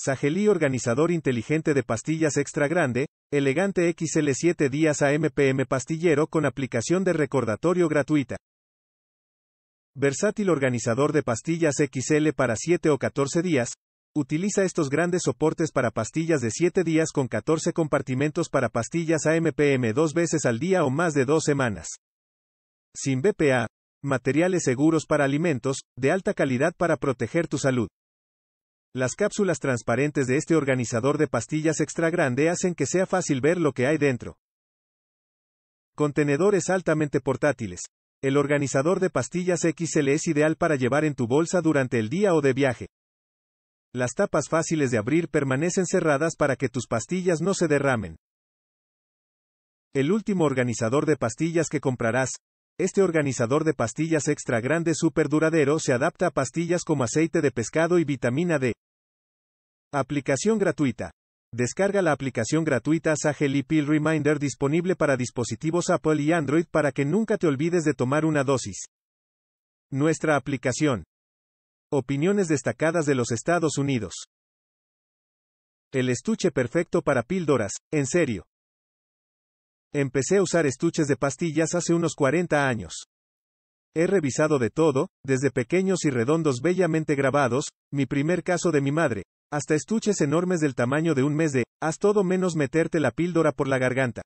Sageli organizador inteligente de pastillas extra grande, elegante XL7 días a MPM pastillero con aplicación de recordatorio gratuita. Versátil organizador de pastillas XL para 7 o 14 días, utiliza estos grandes soportes para pastillas de 7 días con 14 compartimentos para pastillas a MPM dos veces al día o más de dos semanas. Sin BPA, materiales seguros para alimentos, de alta calidad para proteger tu salud. Las cápsulas transparentes de este organizador de pastillas extra grande hacen que sea fácil ver lo que hay dentro. Contenedores altamente portátiles. El organizador de pastillas XL es ideal para llevar en tu bolsa durante el día o de viaje. Las tapas fáciles de abrir permanecen cerradas para que tus pastillas no se derramen. El último organizador de pastillas que comprarás, este organizador de pastillas extra grande super duradero se adapta a pastillas como aceite de pescado y vitamina D. Aplicación gratuita. Descarga la aplicación gratuita Sageli Pill Reminder disponible para dispositivos Apple y Android para que nunca te olvides de tomar una dosis. Nuestra aplicación. Opiniones destacadas de los Estados Unidos. El estuche perfecto para píldoras, en serio. Empecé a usar estuches de pastillas hace unos 40 años. He revisado de todo, desde pequeños y redondos bellamente grabados, mi primer caso de mi madre, hasta estuches enormes del tamaño de un mes de, haz todo menos meterte la píldora por la garganta.